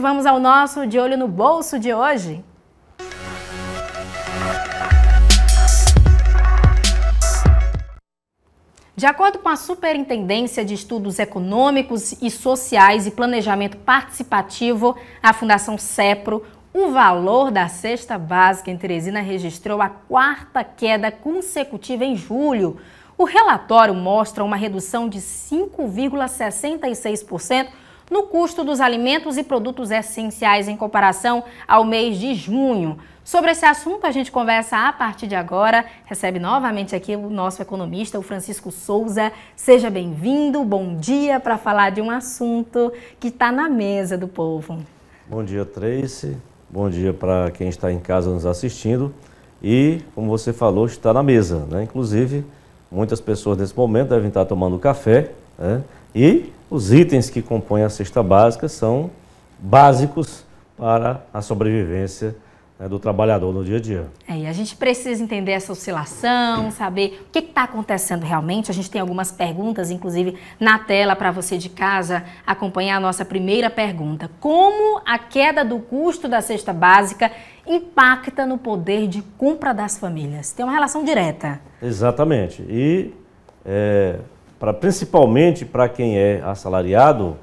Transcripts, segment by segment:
vamos ao nosso De Olho no Bolso de hoje. De acordo com a Superintendência de Estudos Econômicos e Sociais e Planejamento Participativo, a Fundação CEPRO, o valor da cesta básica em Teresina registrou a quarta queda consecutiva em julho. O relatório mostra uma redução de 5,66% no custo dos alimentos e produtos essenciais em comparação ao mês de junho. Sobre esse assunto, a gente conversa a partir de agora. Recebe novamente aqui o nosso economista, o Francisco Souza. Seja bem-vindo, bom dia, para falar de um assunto que está na mesa do povo. Bom dia, Tracy. Bom dia para quem está em casa nos assistindo. E, como você falou, está na mesa. Né? Inclusive, muitas pessoas nesse momento devem estar tomando café né? e os itens que compõem a cesta básica são básicos para a sobrevivência né, do trabalhador no dia a dia. É, e a gente precisa entender essa oscilação, saber o que está acontecendo realmente. A gente tem algumas perguntas, inclusive na tela para você de casa acompanhar a nossa primeira pergunta: Como a queda do custo da cesta básica impacta no poder de compra das famílias? Tem uma relação direta. Exatamente. E é, para principalmente para quem é assalariado,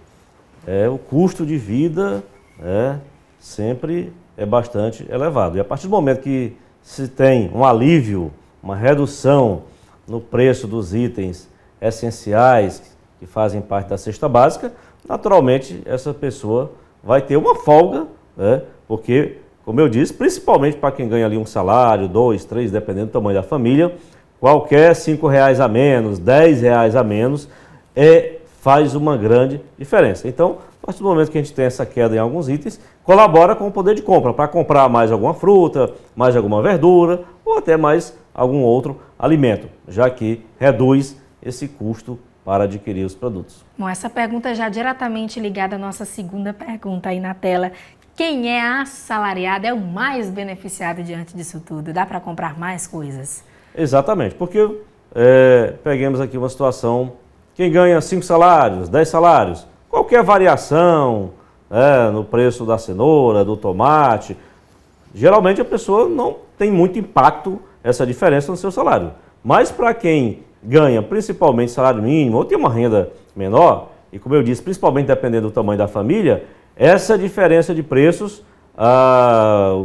é, o custo de vida é, sempre é bastante elevado. E a partir do momento que se tem um alívio, uma redução no preço dos itens essenciais que fazem parte da cesta básica, naturalmente essa pessoa vai ter uma folga, né? porque, como eu disse, principalmente para quem ganha ali um salário, dois, três, dependendo do tamanho da família, Qualquer cinco reais a menos, dez reais a menos, é, faz uma grande diferença. Então, a partir do momento que a gente tem essa queda em alguns itens, colabora com o poder de compra para comprar mais alguma fruta, mais alguma verdura ou até mais algum outro alimento, já que reduz esse custo para adquirir os produtos. Bom, essa pergunta é já é diretamente ligada à nossa segunda pergunta aí na tela. Quem é assalariado é o mais beneficiado diante disso tudo? Dá para comprar mais coisas? Exatamente, porque é, aqui uma situação, quem ganha 5 salários, 10 salários, qualquer variação é, no preço da cenoura, do tomate, geralmente a pessoa não tem muito impacto essa diferença no seu salário. Mas para quem ganha principalmente salário mínimo ou tem uma renda menor, e como eu disse, principalmente dependendo do tamanho da família, essa diferença de preços, ah,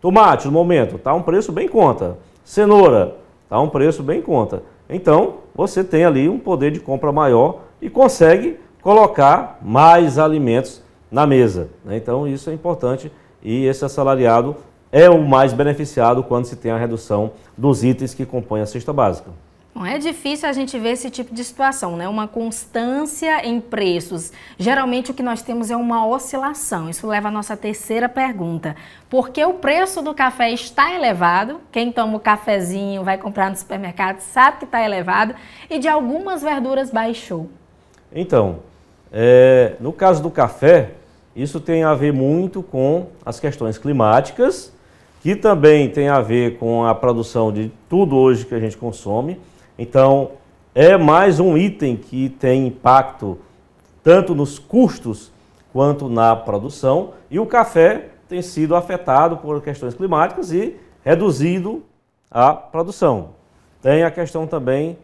tomate no momento, está um preço bem conta. Cenoura, Está um preço bem em conta. Então, você tem ali um poder de compra maior e consegue colocar mais alimentos na mesa. Né? Então, isso é importante e esse assalariado é o mais beneficiado quando se tem a redução dos itens que compõem a cesta básica. Bom, é difícil a gente ver esse tipo de situação, né? Uma constância em preços. Geralmente o que nós temos é uma oscilação. Isso leva à nossa terceira pergunta. Por que o preço do café está elevado? Quem toma o cafezinho, vai comprar no supermercado, sabe que está elevado. E de algumas verduras baixou. Então, é, no caso do café, isso tem a ver muito com as questões climáticas, que também tem a ver com a produção de tudo hoje que a gente consome então, é mais um item que tem impacto tanto nos custos quanto na produção, e o café tem sido afetado por questões climáticas e reduzido a produção. Tem a questão também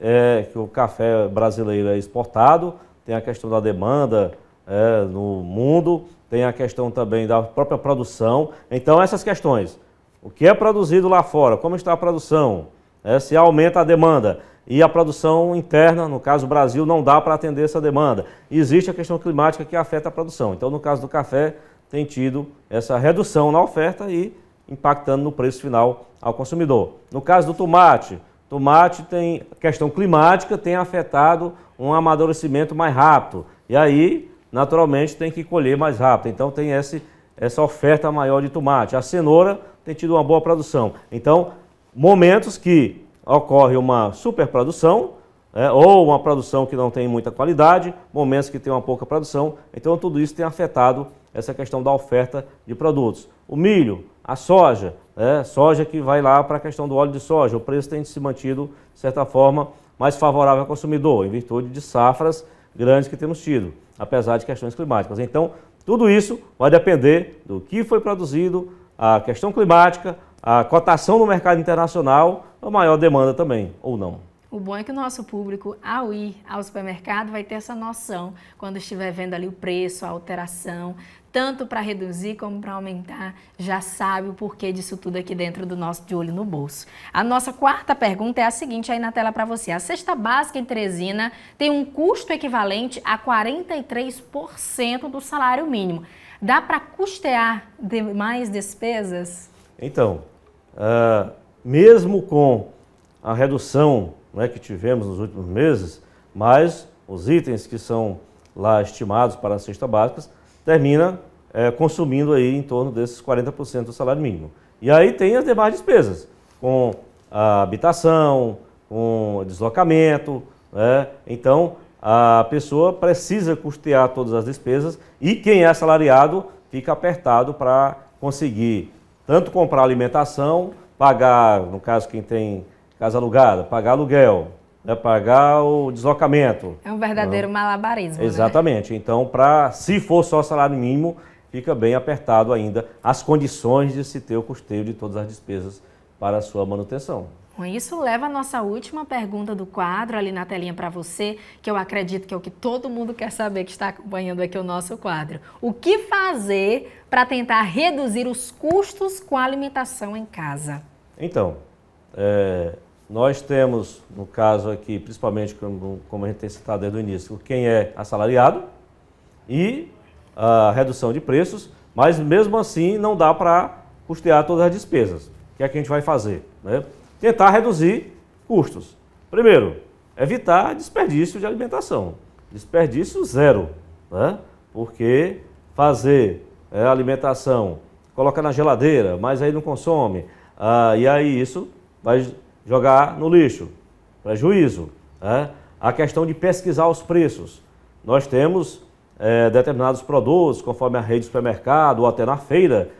é, que o café brasileiro é exportado, tem a questão da demanda é, no mundo, tem a questão também da própria produção. Então, essas questões. O que é produzido lá fora? Como está a produção? É, se aumenta a demanda e a produção interna, no caso do Brasil, não dá para atender essa demanda. Existe a questão climática que afeta a produção. Então, no caso do café, tem tido essa redução na oferta e impactando no preço final ao consumidor. No caso do tomate, tomate tem questão climática tem afetado um amadurecimento mais rápido. E aí, naturalmente, tem que colher mais rápido. Então, tem esse, essa oferta maior de tomate. A cenoura tem tido uma boa produção. Então, momentos que ocorre uma superprodução, é, ou uma produção que não tem muita qualidade, momentos que tem uma pouca produção. Então, tudo isso tem afetado essa questão da oferta de produtos. O milho, a soja, é, soja que vai lá para a questão do óleo de soja, o preço tem se mantido, de certa forma, mais favorável ao consumidor, em virtude de safras grandes que temos tido, apesar de questões climáticas. Então, tudo isso vai depender do que foi produzido, a questão climática, a cotação no mercado internacional, a maior demanda também, ou não. O bom é que o nosso público, ao ir ao supermercado, vai ter essa noção quando estiver vendo ali o preço, a alteração, tanto para reduzir como para aumentar, já sabe o porquê disso tudo aqui dentro do nosso De Olho no Bolso. A nossa quarta pergunta é a seguinte aí na tela para você. A cesta básica em Teresina tem um custo equivalente a 43% do salário mínimo. Dá para custear demais despesas? Então, uh, mesmo com a redução né, que tivemos nos últimos meses, mas os itens que são lá estimados para a cesta básica termina é, consumindo aí em torno desses 40% do salário mínimo. E aí tem as demais despesas, com a habitação, com deslocamento, né? então a pessoa precisa custear todas as despesas e quem é assalariado fica apertado para conseguir tanto comprar alimentação, pagar, no caso quem tem casa alugada, pagar aluguel, né, pagar o deslocamento. É um verdadeiro né? malabarismo. Né? Exatamente. Né? Então, para se for só salário mínimo, fica bem apertado ainda as condições de se ter o custeio de todas as despesas para a sua manutenção. Com isso leva a nossa última pergunta do quadro ali na telinha para você, que eu acredito que é o que todo mundo quer saber que está acompanhando aqui o nosso quadro. O que fazer para tentar reduzir os custos com a alimentação em casa? Então, é, nós temos, no caso aqui, principalmente como, como a gente tem citado desde o início, quem é assalariado e a redução de preços, mas mesmo assim não dá para custear todas as despesas que é que a gente vai fazer? Né? Tentar reduzir custos. Primeiro, evitar desperdício de alimentação. Desperdício zero, né? porque fazer é, alimentação, coloca na geladeira, mas aí não consome, ah, e aí isso vai jogar no lixo, prejuízo. Né? A questão de pesquisar os preços. Nós temos é, determinados produtos, conforme a rede de supermercado ou até na feira,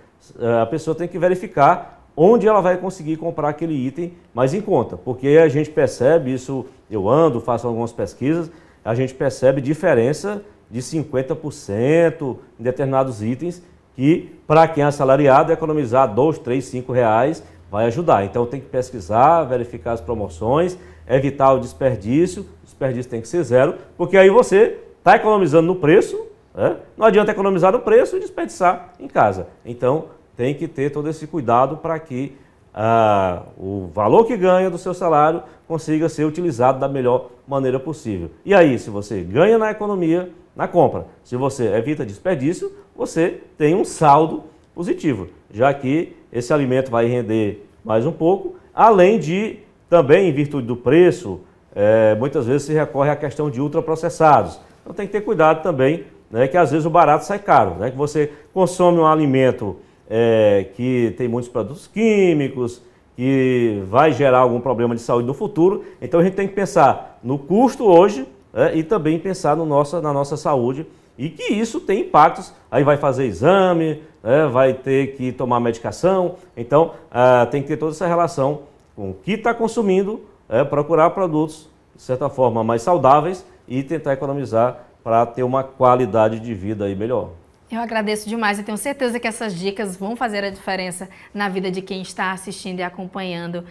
é, a pessoa tem que verificar onde ela vai conseguir comprar aquele item mais em conta, porque a gente percebe isso, eu ando, faço algumas pesquisas, a gente percebe diferença de 50% em determinados itens que para quem é assalariado economizar dois, três, cinco reais vai ajudar. Então tem que pesquisar, verificar as promoções, evitar o desperdício, o desperdício tem que ser zero, porque aí você está economizando no preço, né? não adianta economizar no preço e desperdiçar em casa. Então tem que ter todo esse cuidado para que ah, o valor que ganha do seu salário consiga ser utilizado da melhor maneira possível. E aí, se você ganha na economia, na compra, se você evita desperdício, você tem um saldo positivo, já que esse alimento vai render mais um pouco, além de também, em virtude do preço, é, muitas vezes se recorre à questão de ultraprocessados. Então tem que ter cuidado também, né, que às vezes o barato sai caro, né, que você consome um alimento é, que tem muitos produtos químicos, que vai gerar algum problema de saúde no futuro. Então a gente tem que pensar no custo hoje é, e também pensar no nossa, na nossa saúde e que isso tem impactos. Aí vai fazer exame, é, vai ter que tomar medicação. Então ah, tem que ter toda essa relação com o que está consumindo, né, procurar produtos de certa forma mais saudáveis e tentar economizar para ter uma qualidade de vida aí melhor. Eu agradeço demais. e tenho certeza que essas dicas vão fazer a diferença na vida de quem está assistindo e acompanhando.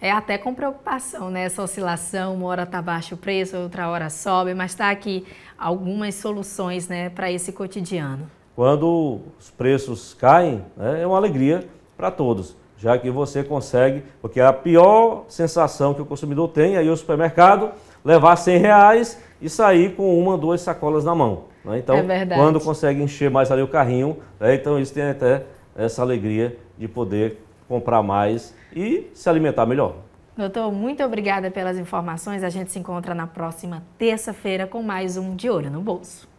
É até com preocupação, né? Essa oscilação, uma hora está baixo o preço, outra hora sobe, mas está aqui algumas soluções né, para esse cotidiano. Quando os preços caem, né, é uma alegria para todos, já que você consegue, porque é a pior sensação que o consumidor tem aí é o supermercado levar 100 reais e sair com uma, duas sacolas na mão. Né? Então, é quando consegue encher mais ali o carrinho, né? então isso tem até essa alegria de poder comprar mais e se alimentar melhor. Doutor, muito obrigada pelas informações. A gente se encontra na próxima terça-feira com mais um De Ouro no Bolso.